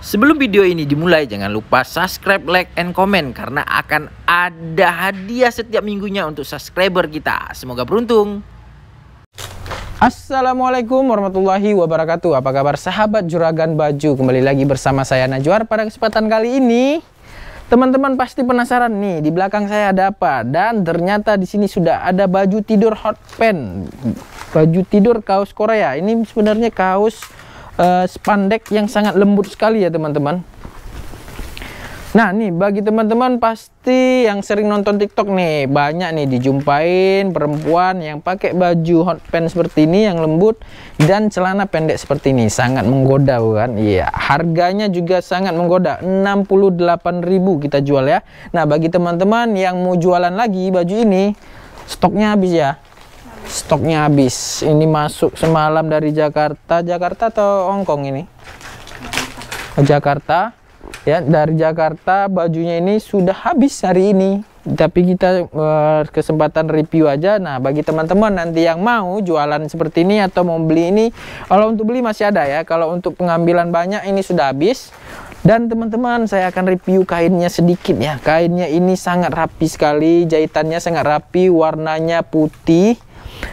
Sebelum video ini dimulai, jangan lupa subscribe, like, and comment karena akan ada hadiah setiap minggunya untuk subscriber kita. Semoga beruntung. Assalamualaikum warahmatullahi wabarakatuh. Apa kabar sahabat juragan baju? Kembali lagi bersama saya Najwar pada kesempatan kali ini. Teman-teman pasti penasaran nih, di belakang saya ada apa? Dan ternyata di sini sudah ada baju tidur hot pen. Baju tidur kaos Korea. Ini sebenarnya kaos Eh, spandek yang sangat lembut sekali ya teman-teman Nah nih bagi teman-teman pasti yang sering nonton TikTok nih banyak nih dijumpain perempuan yang pakai baju hot pants seperti ini yang lembut dan celana pendek seperti ini sangat menggoda bukan? Iya, harganya juga sangat menggoda 68.000 kita jual ya. Nah, bagi teman-teman yang mau jualan lagi baju ini stoknya habis ya stoknya habis ini masuk semalam dari Jakarta Jakarta atau Hongkong ini Jakarta ya dari Jakarta bajunya ini sudah habis hari ini tapi kita uh, kesempatan review aja nah bagi teman-teman nanti yang mau jualan seperti ini atau mau beli ini kalau untuk beli masih ada ya kalau untuk pengambilan banyak ini sudah habis dan teman-teman saya akan review kainnya sedikit ya kainnya ini sangat rapi sekali jahitannya sangat rapi warnanya putih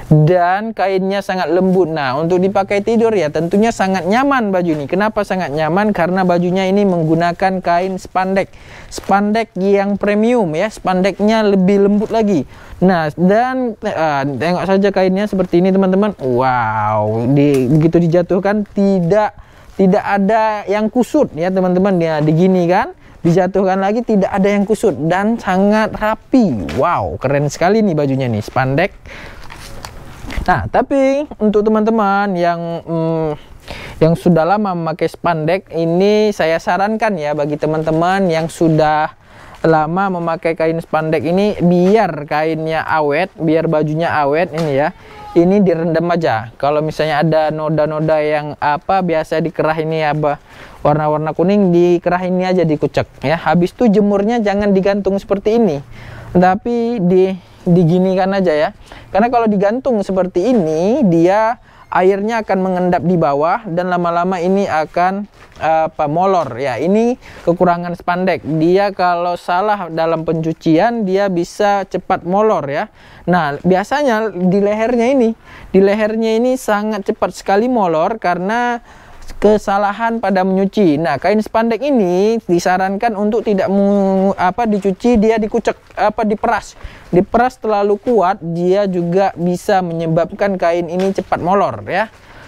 dan kainnya sangat lembut. Nah, untuk dipakai tidur ya tentunya sangat nyaman baju ini. Kenapa sangat nyaman? Karena bajunya ini menggunakan kain spandek. Spandek yang premium ya, spandeknya lebih lembut lagi. Nah, dan uh, tengok saja kainnya seperti ini teman-teman. Wow, di, begitu dijatuhkan tidak tidak ada yang kusut ya teman-teman ya digini kan dijatuhkan lagi tidak ada yang kusut dan sangat rapi wow keren sekali nih bajunya nih spandek Nah, tapi untuk teman-teman yang hmm, yang sudah lama memakai spandek ini saya sarankan ya bagi teman-teman yang sudah lama memakai kain spandek ini biar kainnya awet, biar bajunya awet ini ya. Ini direndam aja. Kalau misalnya ada noda-noda yang apa biasa dikerah kerah ini apa ya, warna-warna kuning dikerah ini aja dikucek ya. Habis itu jemurnya jangan digantung seperti ini. Tapi di diginikan aja ya. Karena kalau digantung seperti ini, dia airnya akan mengendap di bawah dan lama-lama ini akan apa molor ya. Ini kekurangan spandek. Dia kalau salah dalam pencucian dia bisa cepat molor ya. Nah, biasanya di lehernya ini, di lehernya ini sangat cepat sekali molor karena kesalahan pada menyuci. Nah, kain spandek ini disarankan untuk tidak mu, apa dicuci, dia dikucek apa diperas. Diperas terlalu kuat, dia juga bisa menyebabkan kain ini cepat molor ya.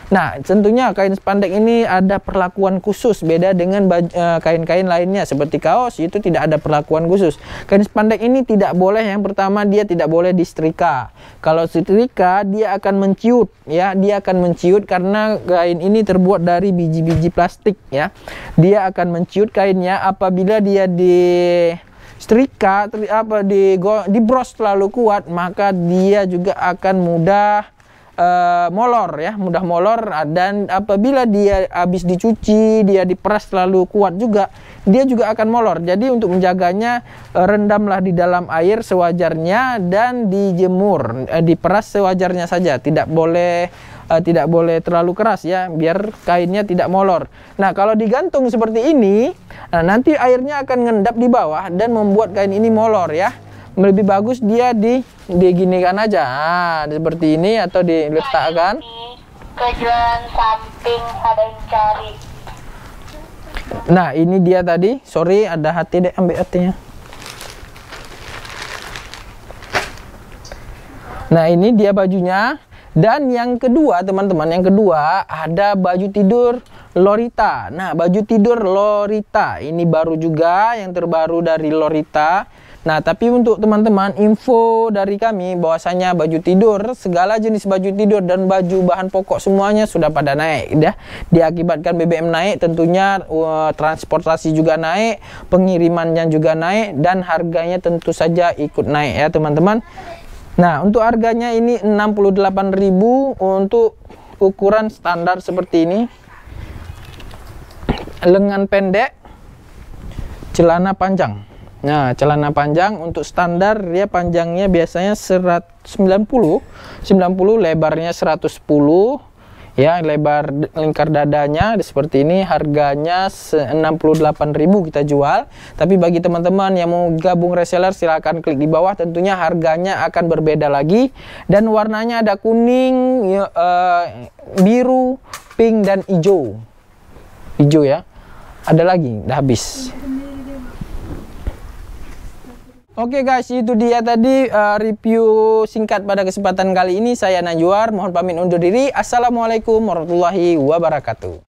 Nah, tentunya kain spandek ini ada perlakuan khusus beda dengan eh, kain-kain lainnya seperti kaos itu tidak ada perlakuan khusus. Kain spandek ini tidak boleh yang pertama dia tidak boleh distrika Kalau setrika dia akan menciut ya, dia akan menciut karena kain ini terbuat dari biji-biji plastik ya. Dia akan menciut kainnya apabila dia di setrika apa di di bros terlalu kuat maka dia juga akan mudah uh, molor ya, mudah molor dan apabila dia habis dicuci, dia diperas terlalu kuat juga, dia juga akan molor. Jadi untuk menjaganya uh, rendamlah di dalam air sewajarnya dan dijemur, uh, diperas sewajarnya saja, tidak boleh uh, tidak boleh terlalu keras ya, biar kainnya tidak molor. Nah, kalau digantung seperti ini, nah nanti airnya akan ngendap di bawah dan membuat kain ini molor ya lebih bagus dia di diginikan aja nah, seperti ini atau diletakkan samping ada yang cari nah ini dia tadi sorry ada hati deh ambil hatinya nah ini dia bajunya dan yang kedua teman-teman yang kedua ada baju tidur Lorita nah baju tidur Lorita ini baru juga yang terbaru dari Lorita Nah, tapi untuk teman-teman, info dari kami bahwasanya baju tidur, segala jenis baju tidur dan baju bahan pokok semuanya sudah pada naik dah. Diakibatkan BBM naik, tentunya uh, transportasi juga naik, pengirimannya juga naik dan harganya tentu saja ikut naik ya, teman-teman. Nah, untuk harganya ini 68.000 untuk ukuran standar seperti ini. Lengan pendek, celana panjang. Nah, celana panjang untuk standar dia panjangnya biasanya 190, 90 lebarnya 110. Ya, lebar lingkar dadanya seperti ini harganya 68.000 kita jual. Tapi bagi teman-teman yang mau gabung reseller silahkan klik di bawah tentunya harganya akan berbeda lagi dan warnanya ada kuning, uh, biru, pink dan hijau. Hijau ya. Ada lagi, udah habis. Oke okay guys, itu dia tadi uh, review singkat pada kesempatan kali ini. Saya Najwar, mohon pamit undur diri. Assalamualaikum warahmatullahi wabarakatuh.